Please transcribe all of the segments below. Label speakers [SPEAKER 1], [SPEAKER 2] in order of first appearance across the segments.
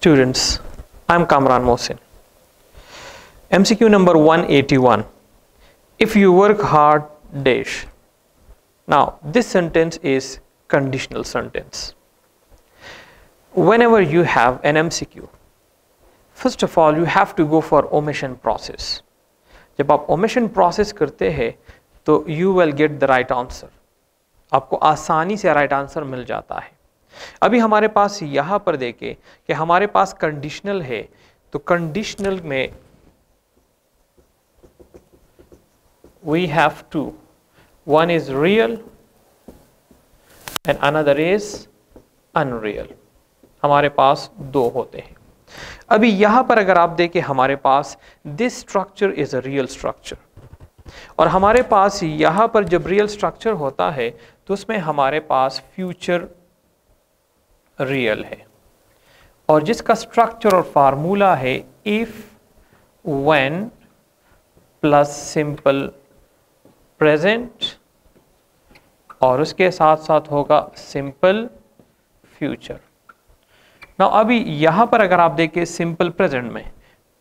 [SPEAKER 1] students, I'm Kamran Mohsin. MCQ number 181. If you work hard, dash. Now, this sentence is conditional sentence. Whenever you have an MCQ, first of all, you have to go for omission process. जब आप omission process करते हैं, तो you will get the right answer. आपको आसानी से right answer मिल जाता है अभी हमारे पास यहां पर देखें कि हमारे पास कंडीशनल है तो कंडीशनल में we have two one is real and another is unreal हमारे पास दो होते हैं अभी यहां पर अगर आप देखें हमारे पास this structure is a real structure और हमारे पास यहां पर जब रियल स्ट्रक्चर होता है तो उसमें हमारे पास फ्यूचर रियल है और जिसका स्ट्रक्चर और फार्मूला है if when plus simple present और उसके साथ साथ होगा सिंपल फ्यूचर ना अभी यहां पर अगर आप देखें सिंपल प्रेजेंट में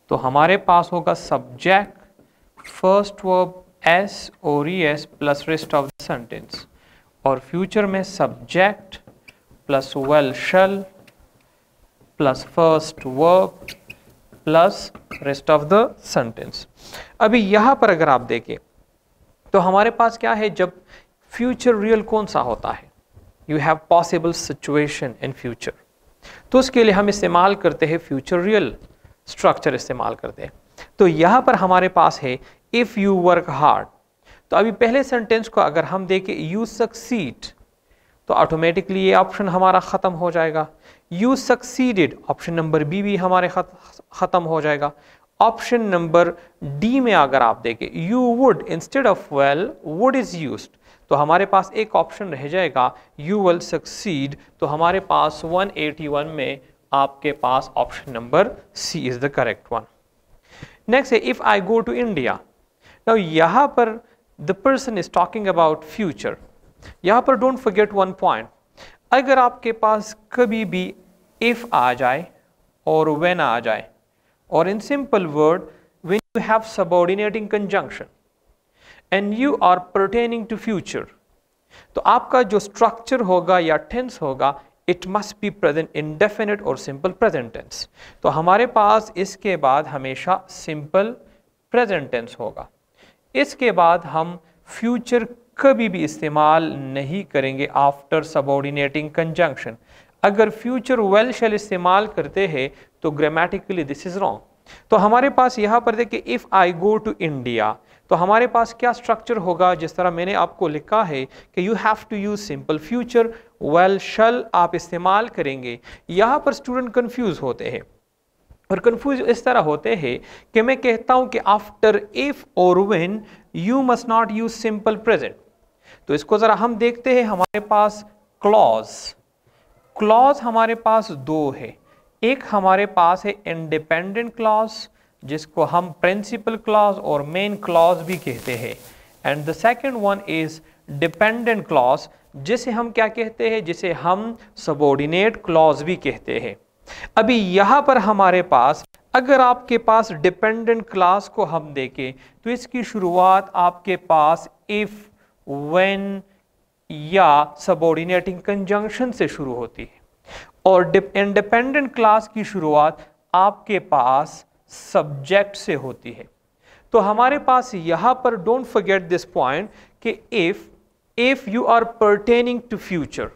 [SPEAKER 1] तो हमारे पास होगा subject first verb S or E S plus rest of the sentence और फ्यूचर में subject plus well shall plus first verb plus rest of the sentence अभी यहां पर अगर आप देखें तो हमारे पास क्या है जब फ्यूचर रियल कौन सा होता है you have possible situation in future तो उसके लिए हम इस्तेमाल करते हैं फ्यूचर रियल स्ट्रक्चर इस्तेमाल करते हैं तो यहां पर हमारे पास है इफ़ यू वर्क हार्ड तो अभी पहले सेंटेंस को अगर हम देखें यू सक्सीड तो ऑटोमेटिकली ये ऑप्शन हमारा ख़त्म हो जाएगा you succeeded option number B भी हमारे ख़त्म हो जाएगा ऑप्शन नंबर डी में अगर आप देखें you would instead of will would is use तो हमारे पास एक ऑप्शन रह जाएगा यू विल सक्सीड तो हमारे पास 181 में आपके पास option number C is the correct one next है if I go to India now यहाँ पर the person is talking about future यहाँ पर डोंट फॉरगेट वन पॉइंट अगर आपके पास कभी भी इफ़ आ जाए और वेन आ जाए और in simple word when you have subordinating conjunction and you are pertaining to future तो आपका जो स्ट्रक्चर होगा या टेंस होगा it must be present indefinite और सिंपल प्रेजेंट टेंस तो हमारे पास इसके बाद हमेशा सिंपल प्रेजेंट टेंस होगा इसके बाद हम फ्यूचर कभी भी इस्तेमाल नहीं करेंगे आफ्टर सबऑर्डिनेटिंग कंजंक्शन अगर फ्यूचर वेल शेल इस्तेमाल करते हैं तो ग्रामेटिकली दिस इज़ रॉन्ग तो हमारे पास यहाँ पर देखिए if I go to India तो हमारे पास क्या स्ट्रक्चर होगा जिस तरह मैंने आपको लिखा है कि you have to use simple future will shall आप इस्तेमाल करेंगे यहाँ पर स्टूडेंट कंफ्यूज होते हैं और कंफ्यूज इस तरह होते हैं कि मैं कहता हूँ कि आफ्टर इफ़ और when you must not use simple present तो इसको ज़रा हम देखते हैं हमारे पास क्लॉज क्लॉज हमारे पास दो है एक हमारे पास है इंडिपेंडेंट क्लॉज जिसको हम प्रिंसिपल क्लॉज और मेन क्लॉज भी कहते हैं and the second one is dependent clause जिसे हम क्या कहते हैं जिसे हम सबोर्डिनेट क्लॉज भी कहते हैं अभी यहां पर हमारे पास अगर आपके पास डिपेंडेंट क्लास को हम देखें तो इसकी शुरुआत आपके पास इफ़ वेन या सबॉर्डिनेटिंग कंजंक्शन से शुरू होती है और इंडिपेंडेंट क्लास की शुरुआत आपके पास सब्जेक्ट से होती है तो हमारे पास यहाँ पर डोंट फॉरगेट दिस पॉइंट कि if if you are pertaining to future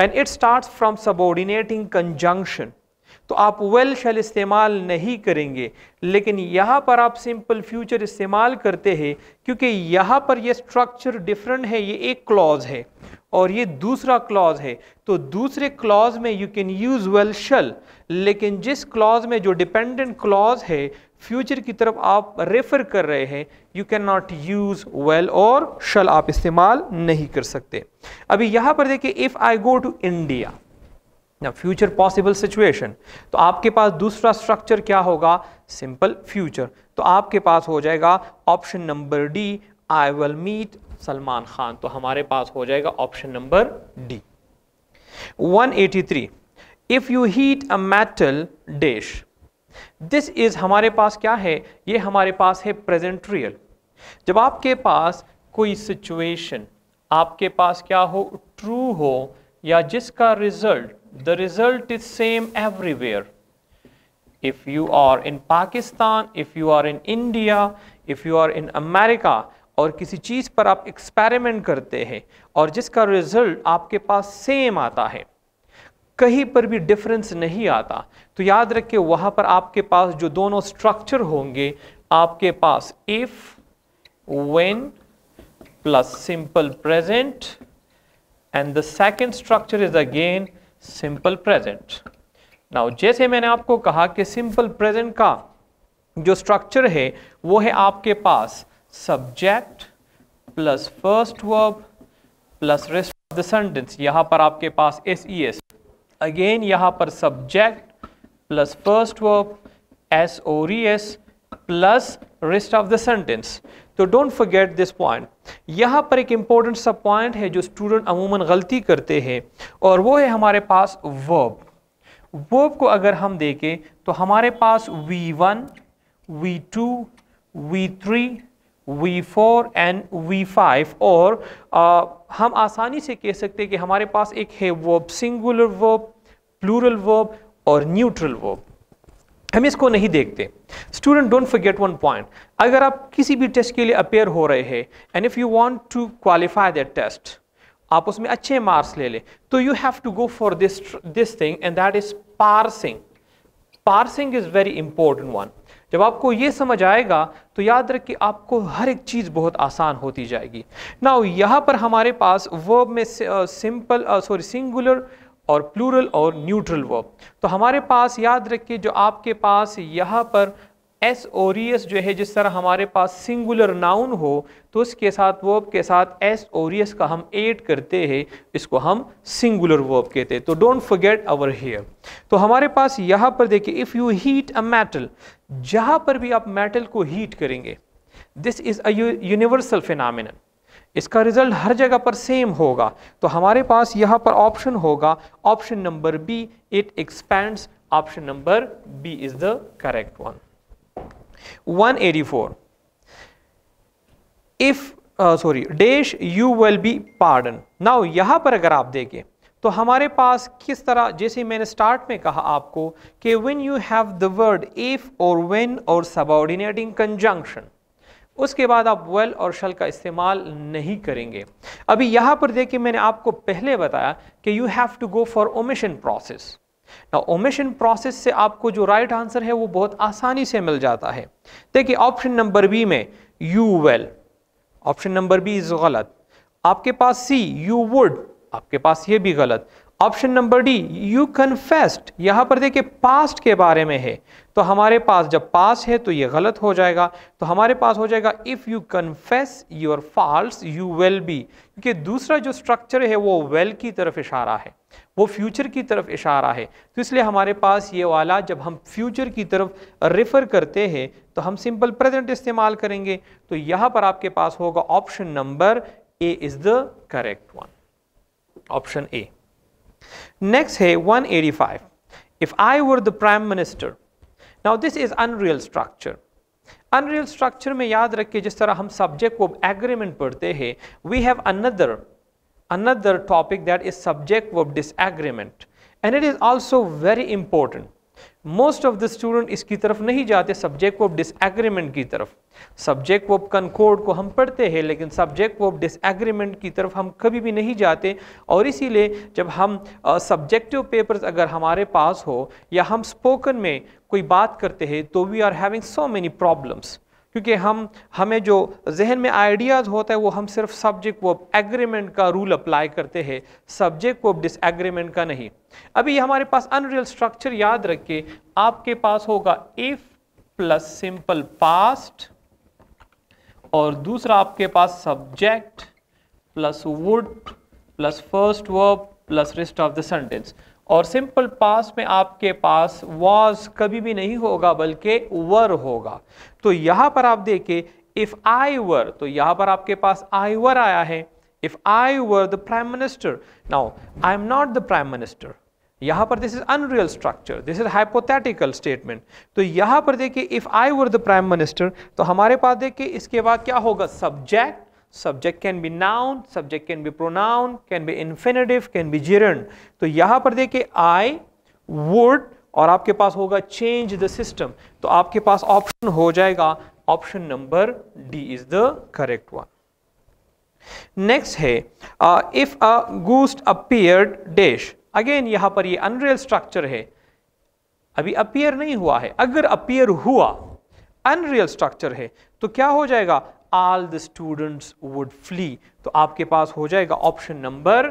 [SPEAKER 1] and it starts from subordinating conjunction तो आप वेल शैल इस्तेमाल नहीं करेंगे लेकिन यहाँ पर आप सिंपल फ्यूचर इस्तेमाल करते हैं क्योंकि यहाँ पर यह स्ट्रक्चर डिफरेंट है ये एक क्लॉज है और ये दूसरा क्लॉज है तो दूसरे क्लॉज में you can use will shall लेकिन जिस क्लॉज में जो डिपेंडेंट क्लॉज है फ्यूचर की तरफ आप रेफर कर रहे हैं you can not use will और शल आप इस्तेमाल नहीं कर सकते अभी यहाँ पर देखिए if I go to India ना फ्यूचर पॉसिबल सिचुएशन तो आपके पास दूसरा स्ट्रक्चर क्या होगा सिंपल फ्यूचर तो आपके पास हो जाएगा option number D I will meet Salman Khan तो हमारे पास हो जाएगा option number D 183 if you heat a metal dish this is हमारे पास क्या है ये हमारे पास है प्रेजेंट रियल जब आपके पास कोई सिचुएशन आपके पास क्या हो ट्रू हो या जिसका result the result is same everywhere if you are in pakistan if you are in india if you are in america और किसी चीज पर आप एक्सपेरिमेंट करते हैं और जिसका रिजल्ट आपके पास सेम आता है कहीं पर भी डिफरेंस नहीं आता तो याद रखिए वहां पर आपके पास जो दोनों स्ट्रक्चर होंगे आपके पास if when plus simple present and the second structure is again simple present now जैसे मैंने आपको कहा कि सिंपल प्रेजेंट का जो स्ट्रक्चर है वो है आपके पास subject plus first verb plus rest of the sentence यहां पर आपके पास एस ई एस अगेन यहां पर subject plus first verb S sorry S plus rest of the sentence तो डोंट फॉरगेट दिस पॉइंट यहाँ पर एक इम्पोर्टेंट सा पॉइंट है जो स्टूडेंट अमूमन गलती करते हैं और वो है हमारे पास वर्ब वर्ब को अगर हम देखें तो हमारे पास V one V two V three V four and V five और आ, हम आसानी से कह सकते हैं कि हमारे पास एक है verb singular verb plural verb और न्यूट्रल वर्ब हम इसको नहीं देखते student don't forget one point अगर आप किसी भी टेस्ट के लिए अपेयर हो रहे हैं and if you want to qualify that test आप उसमें अच्छे मार्क्स ले लें तो you have to go for this this thing and that is parsing parsing is very important one जब आपको ये समझ आएगा तो याद रख आपको हर एक चीज़ बहुत आसान होती जाएगी ना यहाँ पर हमारे पास वर्ब में सिंपल सॉरी सिंगुलर और प्लूरल और न्यूट्रल वर्ब तो हमारे पास याद रखिए जो आपके पास यहाँ पर एस ओरियस e जो है जिस तरह हमारे पास सिंगुलर नाउन हो तो उसके साथ वर्ब के साथ एस ओरियस e का हम एड करते हैं इसको हम सिंगुलर वर्ब कहते हैं तो डोंट फॉरगेट अवर हेयर तो हमारे पास यहाँ पर देखिए if you heat a metal जहाँ पर भी आप मेटल को हीट करेंगे this is a universal phenomenal इसका रिज़ल्ट हर जगह पर सेम होगा तो हमारे पास यहां पर ऑप्शन होगा option number B it expand option number B is the correct one 184 if sorry dash you will be pardon now यहां पर अगर आप देखें तो हमारे पास किस तरह जैसे मैंने स्टार्ट में कहा आपको कि when you have the word if और व्हेन और सबऑर्डिनेटिंग कंजंक्शन उसके बाद आप वेल और शल का इस्तेमाल नहीं करेंगे अभी यहां पर देखिए मैंने आपको पहले बताया कि you have to go for omission process ना ओमिशन प्रोसेस से आपको जो राइट right आंसर है वो बहुत आसानी से मिल जाता है देखिए ऑप्शन नंबर बी में you will option number B is गलत आपके पास सी यू वुड आपके पास ये भी गलत option number D you confessed यहां पर देखिए पास्ट के बारे में है तो हमारे पास जब पास है तो ये गलत हो जाएगा तो हमारे पास हो जाएगा if you confess your fault you will be क्योंकि दूसरा जो स्ट्रक्चर है वो वेल well की तरफ इशारा है वो फ्यूचर की तरफ इशारा है तो इसलिए हमारे पास ये वाला जब हम फ्यूचर की तरफ रेफ़र करते हैं तो हम सिंपल प्रेजेंट इस्तेमाल करेंगे तो यहां पर आपके पास होगा option number A is the correct one option A next है 185 if I were the prime minister now this is unreal structure unreal structure में याद रखिए जिस तरह हम सब्जेक्ट को एग्रीमेंट पढ़ते हैं we have another another topic that is subject वो disagreement and it is also very important most of the student इसकी तरफ नहीं जाते सब्जेक्ट वो डिसएग्रीमेंट की तरफ सब्जेक्ट वो कनकोर्ड को हम पढ़ते हैं लेकिन सब्जेक्ट वो डिसएग्रीमेंट की तरफ हम कभी भी नहीं जाते और इसीलिए जब हम सब्जेक्टिव uh, पेपर्स अगर हमारे पास हो या हम स्पोकन में कोई बात करते हैं तो we are having so many problems क्योंकि हम हमें जो जहन में आइडियाज़ होता है वो हम सिर्फ सब्जेक्ट वो एग्रीमेंट का रूल अप्लाई करते हैं सब्जेक्ट वर्ब डिसएग्रीमेंट का नहीं अभी हमारे पास अनरियल स्ट्रक्चर याद रख के आपके पास होगा इफ प्लस सिंपल पास्ट और दूसरा आपके पास subject plus would plus first verb plus rest of the sentence और सिंपल पास में आपके पास वॉज कभी भी नहीं होगा बल्कि वर होगा तो यहां पर आप देखें इफ़ आई वर तो यहां पर आपके पास आई वर आया है if I were the prime minister now I am not the prime minister यहां पर this is unreal structure this is hypothetical statement तो यहां पर देखिए if I were the prime minister तो हमारे पास देखिए इसके बाद क्या होगा subject subject can be noun subject can be pronoun can be infinitive can be gerund तो यहां पर देखिए आई वुड और आपके पास होगा चेंज द सिस्टम तो आपके पास ऑप्शन हो जाएगा option number D is the correct one next है if a ghost appeared dash again यहां पर ये अनरियल स्ट्रक्चर है अभी अपियर नहीं हुआ है अगर अपियर हुआ अनरियल स्ट्रक्चर है तो क्या हो जाएगा all the students would flee तो आपके पास हो जाएगा option number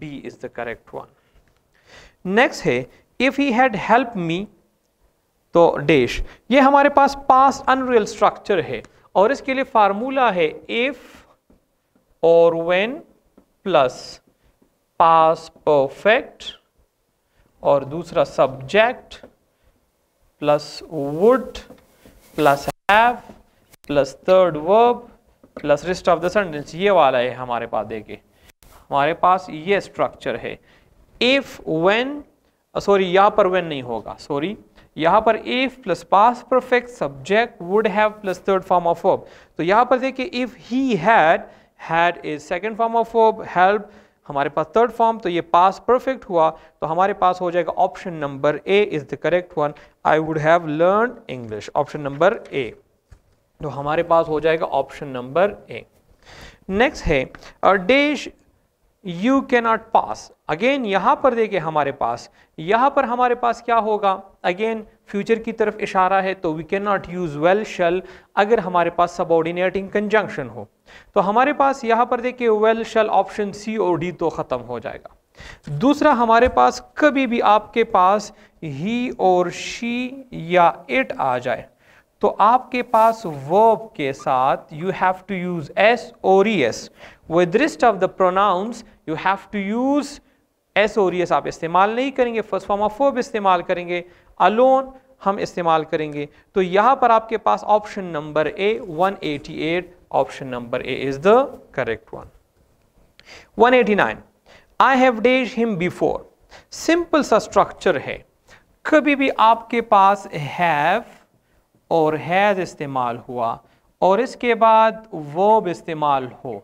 [SPEAKER 1] B is the correct one next है if he had help me तो डैश ये हमारे पास पास अनरियल स्ट्रक्चर है और इसके लिए फार्मूला है इफ और व्हेन प्लस पास परफेक्ट और दूसरा subject plus would plus have plus third verb plus rest of the sentence ये वाला है हमारे पास देखे हमारे पास ये स्ट्रक्चर है इफ़ व्हेन सॉरी यहाँ पर व्हेन नहीं होगा सॉरी यहाँ पर if plus past perfect subject would have plus third form of verb तो यहाँ पर देखिए if he had had is second form of verb help हमारे पास थर्ड फॉर्म तो ये पास परफेक्ट हुआ तो हमारे पास हो जाएगा option number A is the correct one I would have learn English option number A तो हमारे पास हो जाएगा ऑप्शन नंबर ए नेक्स्ट है a dash you can not pass again यहाँ पर देखे हमारे पास यहाँ पर हमारे पास क्या होगा अगेन फ्यूचर की तरफ इशारा है तो we can not use will shall अगर हमारे पास सबॉर्डिनेटिंग कंजंक्शन हो तो हमारे पास यहाँ पर देखे वेल शल ऑप्शन सी और डी तो ख़त्म हो जाएगा दूसरा हमारे पास कभी भी आपके पास ही और शी या इट आ जाए तो आपके पास वर्ब के साथ you have to use S और S with rest of the pronouns you have to use S और एस आप इस्तेमाल नहीं करेंगे फर्स्ट फॉर्म ऑफ वर्ब इस्तेमाल करेंगे अलोन हम इस्तेमाल करेंगे तो यहां पर आपके पास option number A 188 option number A is the correct one 189 I have dash him before simple सा स्ट्रक्चर है कभी भी आपके पास हैव और हैज़ इस्तेमाल हुआ और इसके बाद वर्ब इस्तेमाल हो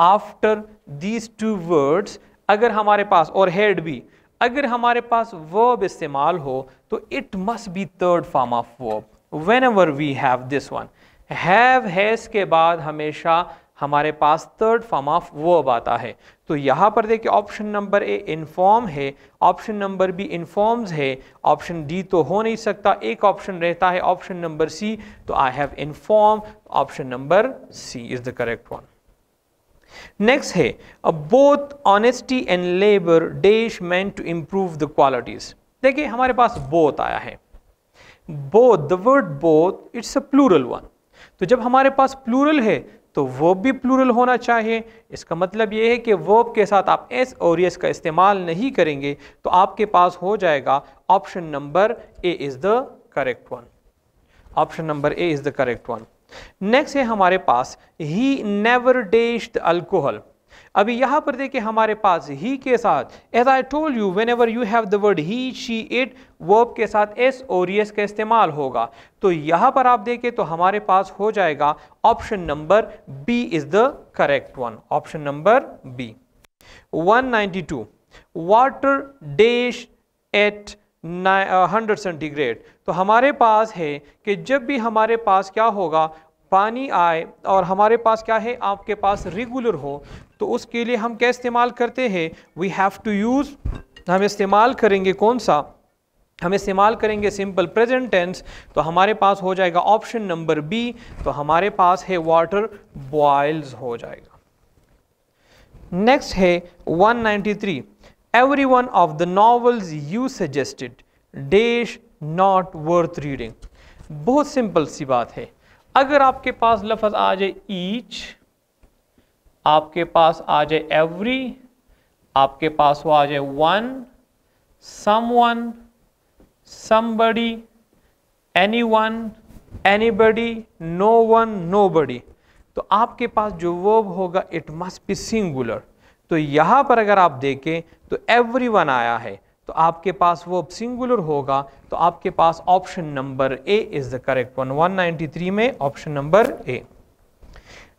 [SPEAKER 1] आफ्टर दीज टू वर्ड्स अगर हमारे पास और हेड भी अगर हमारे पास वर्ब इस्तेमाल हो तो it must be third form of verb whenever ever we have this one have has के बाद हमेशा हमारे पास थर्ड फॉर्म ऑफ वर्ब आता है तो यहाँ पर देखिए ऑप्शन नंबर ए इन्फॉर्म है ऑप्शन नंबर बी इन्फॉर्म्स है ऑप्शन डी तो हो नहीं सकता एक ऑप्शन रहता है ऑप्शन नंबर सी तो I have inform option number C is the correct one next है both honesty and labour dash man to improve the qualities देखिए हमारे पास बोथ आया है both the word both it's a plural one तो जब हमारे पास प्लूरल है तो वो भी प्लूरल होना चाहिए इसका मतलब ये है कि वोब के साथ आप एस और एस का इस्तेमाल नहीं करेंगे तो आपके पास हो जाएगा option number A is the correct one option number A is the correct one next है हमारे पास ही नेवर डेस्ट अल्कोहल अभी यहां पर देखिए हमारे पास ही के साथ as I told you whenever you have the word he she it verb के साथ एस और यस का इस्तेमाल होगा तो यहां पर आप देखें तो हमारे पास हो जाएगा option number B is the correct one option number B 192 water dash at hundred centigrade तो हमारे पास है कि जब भी हमारे पास क्या होगा पानी आए और हमारे पास क्या है आपके पास रेगुलर हो तो उसके लिए हम क्या इस्तेमाल करते हैं वी हैव टू यूज़ हम इस्तेमाल करेंगे कौन सा हम इस्तेमाल करेंगे सिंपल प्रेजेंट टेंस तो हमारे पास हो जाएगा ऑप्शन नंबर बी तो हमारे पास है वाटर बॉयल्स हो जाएगा नेक्स्ट है 193 every one of the novels you suggested dash not worth reading बहुत सिंपल सी बात है अगर आपके पास लफज आ जाए ईच आपके पास आ जाए एवरी आपके पास वो आ जाए one someone somebody anyone anybody no one nobody तो आपके पास जो वर्ब होगा इट मस्ट बी सिंगुलर तो यहां पर अगर आप देखें तो एवरी वन आया है तो आपके पास वो सिंगुलर होगा तो आपके पास option number A is the correct one 193 में ऑप्शन नंबर ए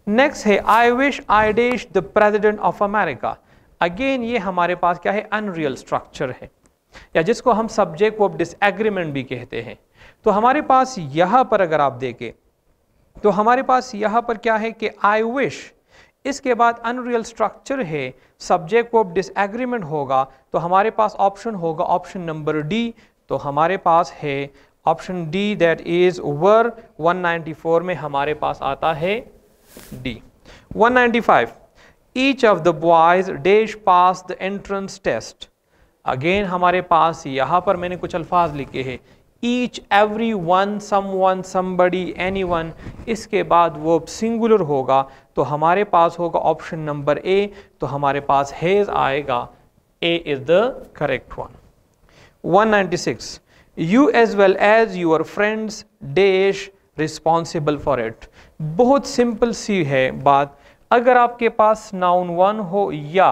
[SPEAKER 1] नेक्स्ट है I wish I dash the president of America again ये हमारे पास क्या है अनरियल स्ट्रक्चर है या जिसको हम सब्जेक्ट ऑफ डिसएग्रीमेंट भी कहते हैं तो हमारे पास यहां पर अगर आप देखें तो हमारे पास यहां पर क्या है कि आई विश इसके बाद अनरियल स्ट्रक्चर है सब्जेक्ट को डिसएग्रीमेंट होगा तो हमारे पास ऑप्शन होगा ऑप्शन नंबर डी तो हमारे पास है option D that is were 194 में हमारे पास आता है D 195 each of the boys dash pass the entrance test again हमारे पास यहाँ पर मैंने कुछ अल्फाज लिखे हैं each everyone someone somebody anyone इसके बाद वो सिंगुलर होगा तो हमारे पास होगा ऑप्शन नंबर ए तो हमारे पास हेज आएगा A is the correct one 196 you as well as your friends dash responsible for it बहुत सिंपल सी है बात अगर आपके पास नाउन वन हो या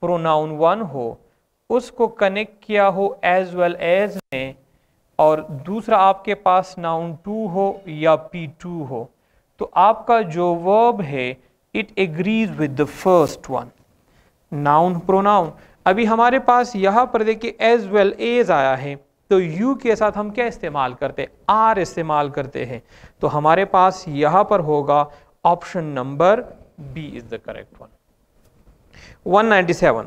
[SPEAKER 1] प्रोनाउन वन हो उसको कनेक्ट किया हो एज वेल एज ने और दूसरा आपके पास नाउन टू हो या पी टू हो तो आपका जो वर्ब है it agrees with the first one noun pronoun अभी हमारे पास यहां पर देखिए एज वेल एज आया है तो यू के साथ हम क्या इस्तेमाल करते हैं आर इस्तेमाल करते हैं तो हमारे पास यहां पर होगा option number B is the correct one 197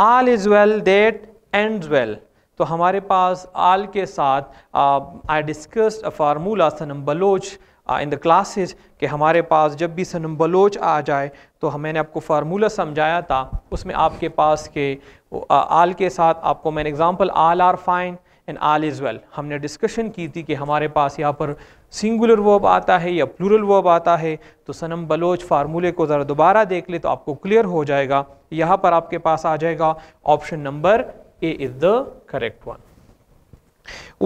[SPEAKER 1] all is well that end well तो हमारे पास आल के साथ आई डिस्कस्ड अ फार्मूला सनम बलोच इन द क्लासेज कि हमारे पास जब भी सनम बलोच आ जाए तो मैंने आपको फार्मूला समझाया था उसमें आपके पास के आल के साथ आपको मैंने example all are fine and all is well हमने डिस्कशन की थी कि हमारे पास यहाँ पर सिंगुलर वर्ब आता है या प्लूरल वर्ब आता है तो सनम बलोच फार्मूले को ज़रा दोबारा देख ले तो आपको क्लियर हो जाएगा यहाँ पर आपके पास आ जाएगा option number A is the correct one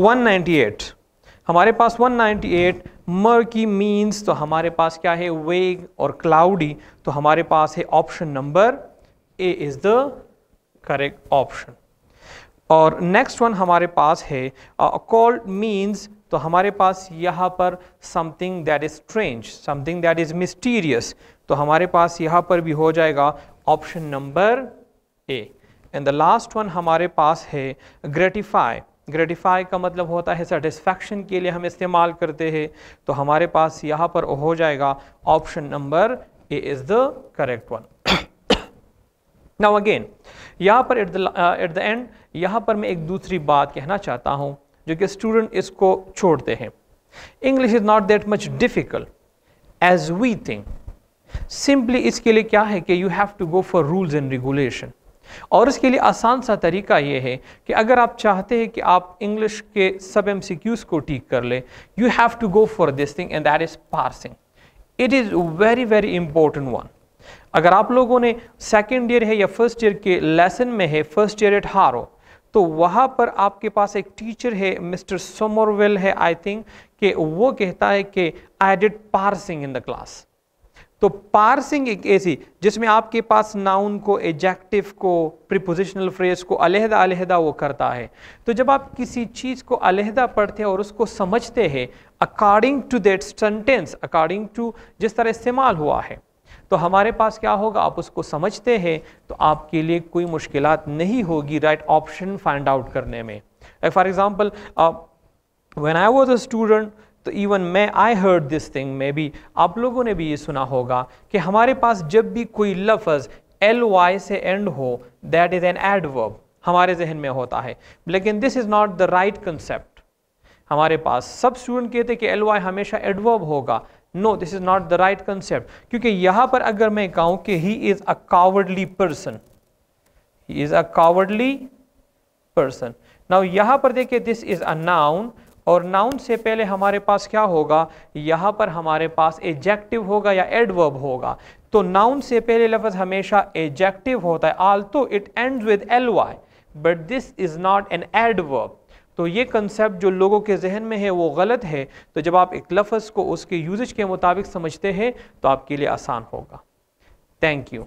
[SPEAKER 1] one eight हमारे पास 198 मर्की मीन्स तो हमारे पास क्या है वेग और क्लाउडी तो हमारे पास है option number A is the correct option और नेक्स्ट वन हमारे पास है कॉल्ड uh, मीन्स तो हमारे पास यहाँ पर something that is strange something that is mysterious तो हमारे पास यहाँ पर भी हो जाएगा option number A and the last one हमारे पास है ग्रेटिफाई ग्रेटिफाई का मतलब होता है सेटिस्फैक्शन के लिए हम इस्तेमाल करते हैं तो हमारे पास यहाँ पर हो जाएगा option number A is the correct one now again यहाँ पर at the at the end यहाँ पर मैं एक दूसरी बात कहना चाहता हूँ जो कि स्टूडेंट इसको छोड़ते हैं English is not that much difficult as we think simply इसके लिए क्या है कि you have to go for rules and regulation और इसके लिए आसान सा तरीका ये है कि अगर आप चाहते हैं कि आप इंग्लिश के सब एम को ठीक कर ले you have to go for this thing and that is parsing it is very very important one अगर आप लोगों ने सेकेंड ईयर है या फर्स्ट ईयर के लेसन में है फर्स्ट ईयर एट हारो तो वहाँ पर आपके पास एक टीचर है मिस्टर सोमोरवेल है आई थिंक कि वो कहता है कि I did parsing in the class तो पार्सिंग एक ऐसी जिसमें आपके पास नाउन को एजेक्टिव को प्रिपोजिशनल फ्रेज को अलहदा अलहदा वो करता है तो जब आप किसी चीज़ को अलहदा पढ़ते हैं और उसको समझते हैं according to that sentence according to जिस तरह इस्तेमाल हुआ है तो हमारे पास क्या होगा आप उसको समझते हैं तो आपके लिए कोई मुश्किल नहीं होगी राइट ऑप्शन फाइंड आउट करने में for example when I was a student तो इवन मैं I heard this thing maybe आप लोगों ने भी ये सुना होगा कि हमारे पास जब भी कोई लफज एल वाई से एंड हो दैट इज़ एन एडवर्ब हमारे जहन में होता है लेकिन this is not the right concept हमारे पास सब स्टूडेंट कहते कि एल वाई हमेशा एडवर्ब होगा no this is not the right concept क्योंकि यहां पर अगर मैं कहूं कि he is a cowardly person he is a cowardly person now यहां पर देखिए दिस इज़ अ नाउन और नाउन से पहले हमारे पास क्या होगा यहाँ पर हमारे पास एजेक्टिव होगा या एडवर्ब होगा तो नाउन से पहले लफ्ज़ हमेशा एजेक्टिव होता है although it end with L Y but this is not an adverb तो ये कंसेप्ट जो लोगों के जहन में है वो गलत है तो जब आप एक लफ्ज़ को उसके यूजेज के मुताबिक समझते हैं तो आपके लिए आसान होगा थैंक यू